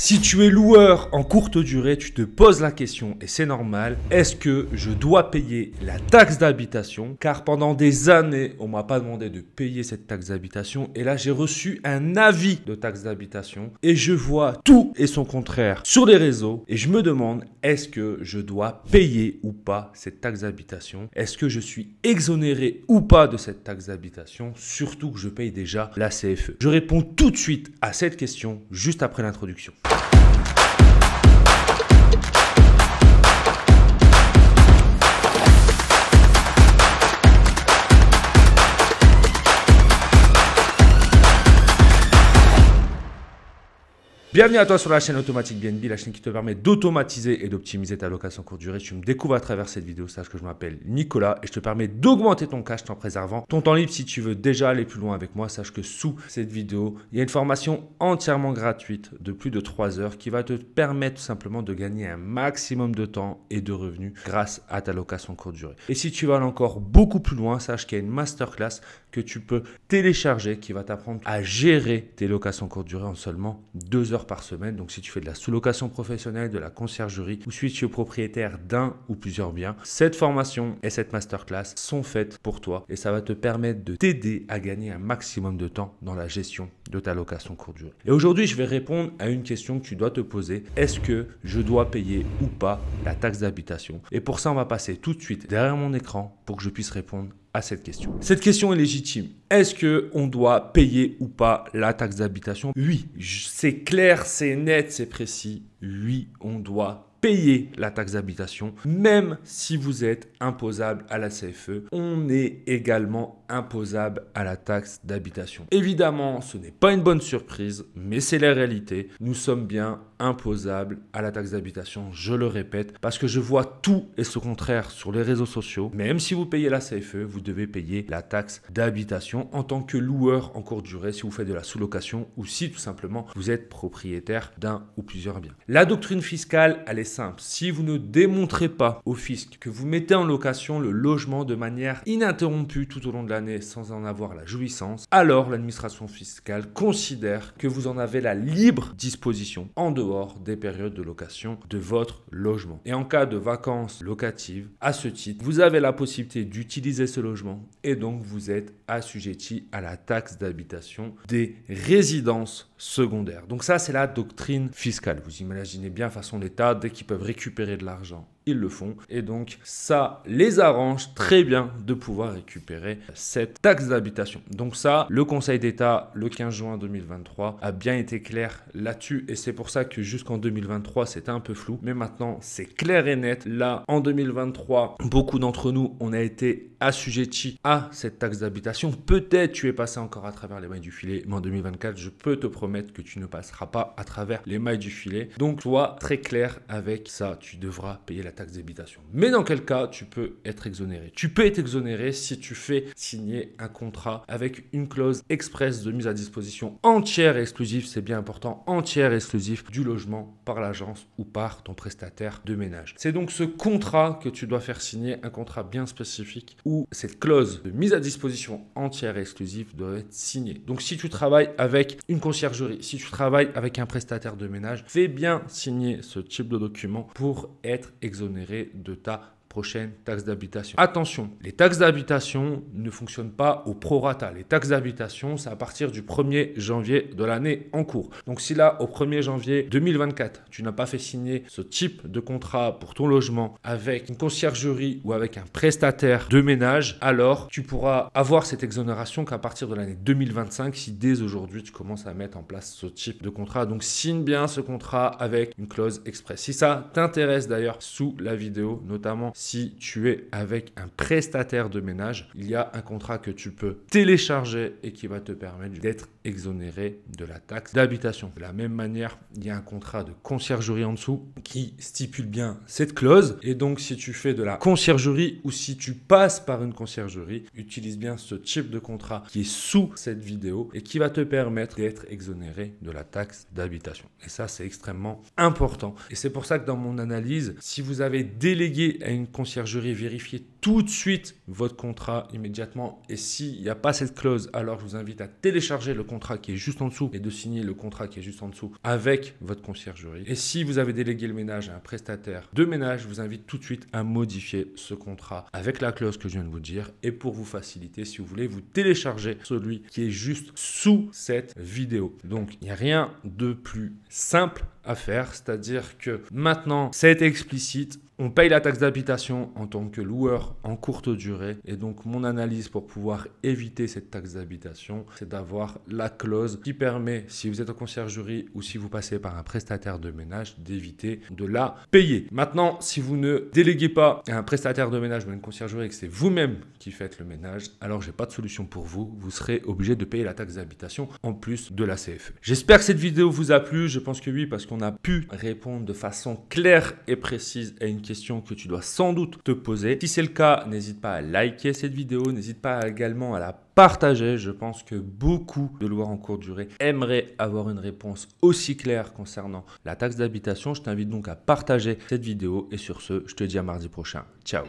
Si tu es loueur en courte durée, tu te poses la question, et c'est normal, est-ce que je dois payer la taxe d'habitation Car pendant des années, on m'a pas demandé de payer cette taxe d'habitation, et là j'ai reçu un avis de taxe d'habitation, et je vois tout et son contraire sur les réseaux, et je me demande, est-ce que je dois payer ou pas cette taxe d'habitation Est-ce que je suis exonéré ou pas de cette taxe d'habitation Surtout que je paye déjà la CFE. Je réponds tout de suite à cette question juste après l'introduction. Bienvenue à toi sur la chaîne Automatique BNB, la chaîne qui te permet d'automatiser et d'optimiser ta location courte durée. Tu me découvres à travers cette vidéo, sache que je m'appelle Nicolas et je te permets d'augmenter ton cash en préservant ton temps libre. Si tu veux déjà aller plus loin avec moi, sache que sous cette vidéo, il y a une formation entièrement gratuite de plus de 3 heures qui va te permettre simplement de gagner un maximum de temps et de revenus grâce à ta location courte durée. Et si tu vas aller encore beaucoup plus loin, sache qu'il y a une masterclass que tu peux télécharger qui va t'apprendre à gérer tes locations courte durée en seulement 2 heures par semaine. Donc si tu fais de la sous-location professionnelle, de la conciergerie ou si tu es propriétaire d'un ou plusieurs biens, cette formation et cette masterclass sont faites pour toi et ça va te permettre de t'aider à gagner un maximum de temps dans la gestion de ta location courte durée. Et aujourd'hui, je vais répondre à une question que tu dois te poser. Est-ce que je dois payer ou pas la taxe d'habitation Et pour ça, on va passer tout de suite derrière mon écran pour que je puisse répondre à cette question. Cette question est légitime. Est-ce que on doit payer ou pas la taxe d'habitation Oui, c'est clair, c'est net, c'est précis. Oui, on doit payer la taxe d'habitation, même si vous êtes imposable à la CFE. On est également imposable à la taxe d'habitation. Évidemment, ce n'est pas une bonne surprise, mais c'est la réalité. Nous sommes bien imposables à la taxe d'habitation, je le répète, parce que je vois tout et ce contraire sur les réseaux sociaux. Même si vous payez la CFE, vous devez payer la taxe d'habitation en tant que loueur en courte durée si vous faites de la sous-location ou si tout simplement vous êtes propriétaire d'un ou plusieurs biens. La doctrine fiscale, elle est simple. Si vous ne démontrez pas au fisc que vous mettez en location le logement de manière ininterrompue tout au long de l'année sans en avoir la jouissance, alors l'administration fiscale considère que vous en avez la libre disposition en dehors des périodes de location de votre logement. Et en cas de vacances locatives, à ce titre, vous avez la possibilité d'utiliser ce logement et donc vous êtes assujetti à la taxe d'habitation des résidences secondaires. Donc ça, c'est la doctrine fiscale. Vous imaginez bien, façon l'État, dès qui peuvent récupérer de l'argent ils le font. Et donc ça les arrange très bien de pouvoir récupérer cette taxe d'habitation. Donc ça, le Conseil d'État, le 15 juin 2023, a bien été clair là-dessus. Et c'est pour ça que jusqu'en 2023, c'était un peu flou. Mais maintenant, c'est clair et net. Là, en 2023, beaucoup d'entre nous, on a été assujettis à cette taxe d'habitation. Peut-être tu es passé encore à travers les mailles du filet, mais en 2024, je peux te promettre que tu ne passeras pas à travers les mailles du filet. Donc, toi, très clair avec ça. Tu devras payer la taxe d'habitation. Mais dans quel cas tu peux être exonéré Tu peux être exonéré si tu fais signer un contrat avec une clause express de mise à disposition entière et exclusive, c'est bien important, entière et exclusive du logement par l'agence ou par ton prestataire de ménage. C'est donc ce contrat que tu dois faire signer, un contrat bien spécifique où cette clause de mise à disposition entière et exclusive doit être signée. Donc si tu travailles avec une conciergerie, si tu travailles avec un prestataire de ménage, fais bien signer ce type de document pour être exonéré exonéré de ta taxe d'habitation. Attention, les taxes d'habitation ne fonctionnent pas au prorata. Les taxes d'habitation, c'est à partir du 1er janvier de l'année en cours. Donc si là, au 1er janvier 2024, tu n'as pas fait signer ce type de contrat pour ton logement avec une conciergerie ou avec un prestataire de ménage, alors tu pourras avoir cette exonération qu'à partir de l'année 2025 si dès aujourd'hui tu commences à mettre en place ce type de contrat. Donc signe bien ce contrat avec une clause express. Si ça t'intéresse d'ailleurs sous la vidéo, notamment si si tu es avec un prestataire de ménage, il y a un contrat que tu peux télécharger et qui va te permettre d'être exonéré de la taxe d'habitation. De la même manière, il y a un contrat de conciergerie en dessous qui stipule bien cette clause. Et donc, si tu fais de la conciergerie ou si tu passes par une conciergerie, utilise bien ce type de contrat qui est sous cette vidéo et qui va te permettre d'être exonéré de la taxe d'habitation. Et ça, c'est extrêmement important. Et c'est pour ça que dans mon analyse, si vous avez délégué à une conciergerie, vérifiez tout de suite votre contrat immédiatement. Et s'il n'y a pas cette clause, alors je vous invite à télécharger le contrat qui est juste en dessous et de signer le contrat qui est juste en dessous avec votre conciergerie. Et si vous avez délégué le ménage à un prestataire de ménage, je vous invite tout de suite à modifier ce contrat avec la clause que je viens de vous dire. Et pour vous faciliter, si vous voulez, vous téléchargez celui qui est juste sous cette vidéo. Donc il n'y a rien de plus simple à faire, c'est-à-dire que maintenant c'est explicite, on paye la taxe d'habitation en tant que loueur en courte durée. Et donc mon analyse pour pouvoir éviter cette taxe d'habitation, c'est d'avoir la clause qui permet, si vous êtes en conciergerie ou si vous passez par un prestataire de ménage, d'éviter de la payer. Maintenant, si vous ne déléguez pas un prestataire de ménage ou à une conciergerie et que c'est vous-même qui faites le ménage, alors j'ai pas de solution pour vous. Vous serez obligé de payer la taxe d'habitation en plus de la CFE. J'espère que cette vidéo vous a plu. Je pense que oui, parce qu'on a pu répondre de façon claire et précise à une question question que tu dois sans doute te poser. Si c'est le cas, n'hésite pas à liker cette vidéo, n'hésite pas également à la partager. Je pense que beaucoup de lois en courte durée aimeraient avoir une réponse aussi claire concernant la taxe d'habitation. Je t'invite donc à partager cette vidéo et sur ce, je te dis à mardi prochain. Ciao